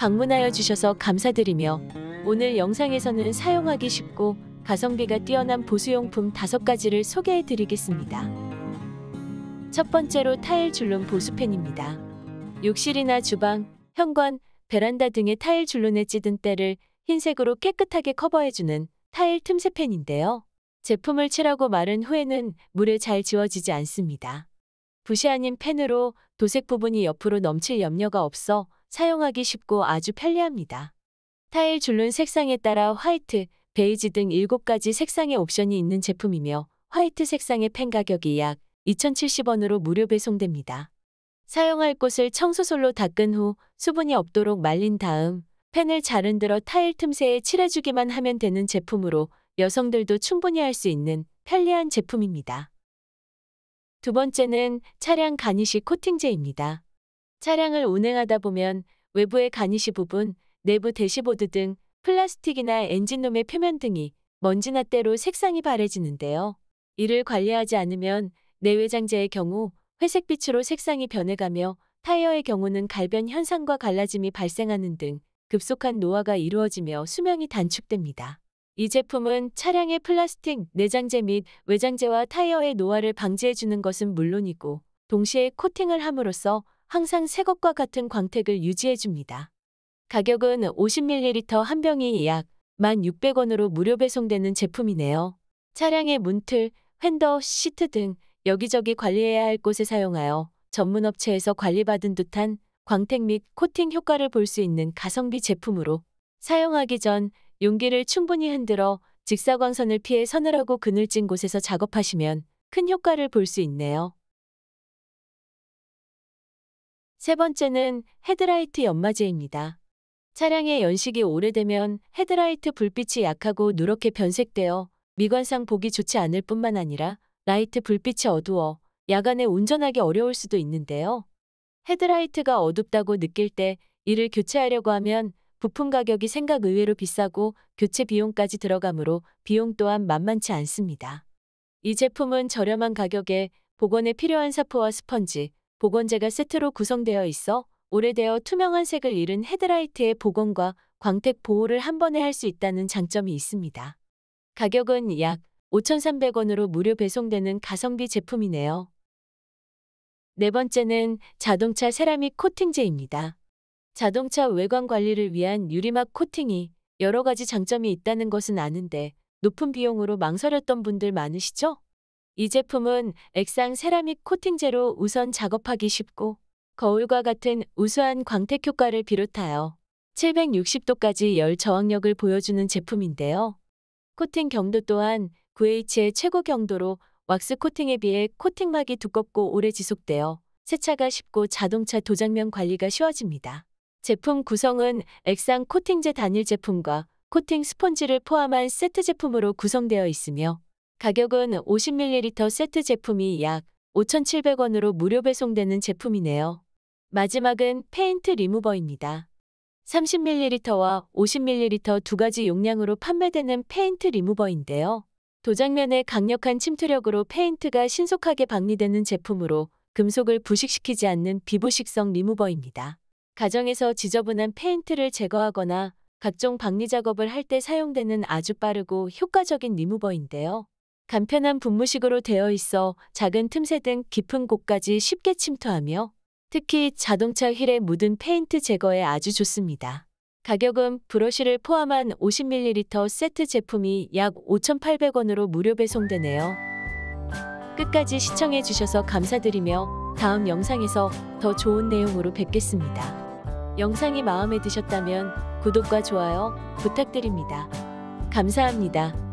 방문하여 주셔서 감사드리며 오늘 영상에서는 사용하기 쉽고 가성비가 뛰어난 보수용품 5가지를 소개해 드리겠습니다. 첫 번째로 타일 줄눈 보수펜입니다. 욕실이나 주방, 현관, 베란다 등의 타일 줄눈에 찌든 때를 흰색으로 깨끗하게 커버해주는 타일 틈새 펜인데요. 제품을 칠하고 마른 후에는 물에 잘 지워지지 않습니다. 부시 아닌 펜으로 도색 부분이 옆으로 넘칠 염려가 없어 사용하기 쉽고 아주 편리합니다. 타일 줄눈 색상에 따라 화이트, 베이지 등 7가지 색상의 옵션이 있는 제품이며 화이트 색상의 펜 가격이 약 2,070원으로 무료 배송됩니다. 사용할 곳을 청소솔로 닦은 후 수분이 없도록 말린 다음 펜을 잘 흔들어 타일 틈새에 칠해주기만 하면 되는 제품으로 여성들도 충분히 할 수 있는 편리한 제품입니다. 두 번째는 차량 가니쉬 코팅제입니다. 차량을 운행하다 보면 외부의 가니시 부분, 내부 대시보드 등 플라스틱이나 엔진룸의 표면 등이 먼지나 때로 색상이 바래지는데요. 이를 관리하지 않으면 내외장재의 경우 회색빛으로 색상이 변해가며 타이어의 경우는 갈변 현상과 갈라짐이 발생하는 등 급속한 노화가 이루어지며 수명이 단축됩니다. 이 제품은 차량의 플라스틱, 내장재 및 외장재와 타이어의 노화를 방지해주는 것은 물론이고 동시에 코팅을 함으로써 항상 새것과 같은 광택을 유지해줍니다. 가격은 50ml 한 병이 약 1,600원으로 무료 배송되는 제품이네요. 차량의 문틀, 핸더, 시트 등 여기저기 관리해야 할 곳에 사용하여 전문업체에서 관리받은 듯한 광택 및 코팅 효과를 볼 수 있는 가성비 제품으로 사용하기 전 용기를 충분히 흔들어 직사광선을 피해 서늘하고 그늘진 곳에서 작업하시면 큰 효과를 볼 수 있네요. 세 번째는 헤드라이트 연마제입니다. 차량의 연식이 오래되면 헤드라이트 불빛이 약하고 누렇게 변색되어 미관상 보기 좋지 않을 뿐만 아니라 라이트 불빛이 어두워 야간에 운전하기 어려울 수도 있는데요. 헤드라이트가 어둡다고 느낄 때 이를 교체하려고 하면 부품 가격이 생각 의외로 비싸고 교체 비용까지 들어가므로 비용 또한 만만치 않습니다. 이 제품은 저렴한 가격에 복원에 필요한 사포와 스펀지, 복원재가 세트로 구성되어 있어 오래되어 투명한 색을 잃은 헤드라이트의 복원과 광택 보호를 한 번에 할 수 있다는 장점이 있습니다. 가격은 약 5,300원으로 무료 배송되는 가성비 제품이네요. 네 번째는 자동차 세라믹 코팅제입니다. 자동차 외관 관리를 위한 유리막 코팅이 여러 가지 장점이 있다는 것은 아는데 높은 비용으로 망설였던 분들 많으시죠? 이 제품은 액상 세라믹 코팅제로 우선 작업하기 쉽고 거울과 같은 우수한 광택 효과를 비롯하여 760도까지 열 저항력을 보여주는 제품인데요. 코팅 경도 또한 9H의 최고 경도로 왁스 코팅에 비해 코팅막이 두껍고 오래 지속되어 세차가 쉽고 자동차 도장면 관리가 쉬워집니다. 제품 구성은 액상 코팅제 단일 제품과 코팅 스펀지를 포함한 세트 제품으로 구성되어 있으며 가격은 50ml 세트 제품이 약 5,700원으로 무료 배송되는 제품이네요. 마지막은 페인트 리무버입니다. 30ml와 50ml 두 가지 용량으로 판매되는 페인트 리무버인데요. 도장면의 강력한 침투력으로 페인트가 신속하게 방리되는 제품으로 금속을 부식시키지 않는 비부식성 리무버입니다. 가정에서 지저분한 페인트를 제거하거나 각종 방리 작업을 할 때 사용되는 아주 빠르고 효과적인 리무버인데요. 간편한 분무식으로 되어 있어 작은 틈새 등 깊은 곳까지 쉽게 침투하며 특히 자동차 휠에 묻은 페인트 제거에 아주 좋습니다. 가격은 브러쉬를 포함한 50ml 세트 제품이 약 5,800원으로 무료 배송되네요. 끝까지 시청해주셔서 감사드리며 다음 영상에서 더 좋은 내용으로 뵙겠습니다. 영상이 마음에 드셨다면 구독과 좋아요 부탁드립니다. 감사합니다.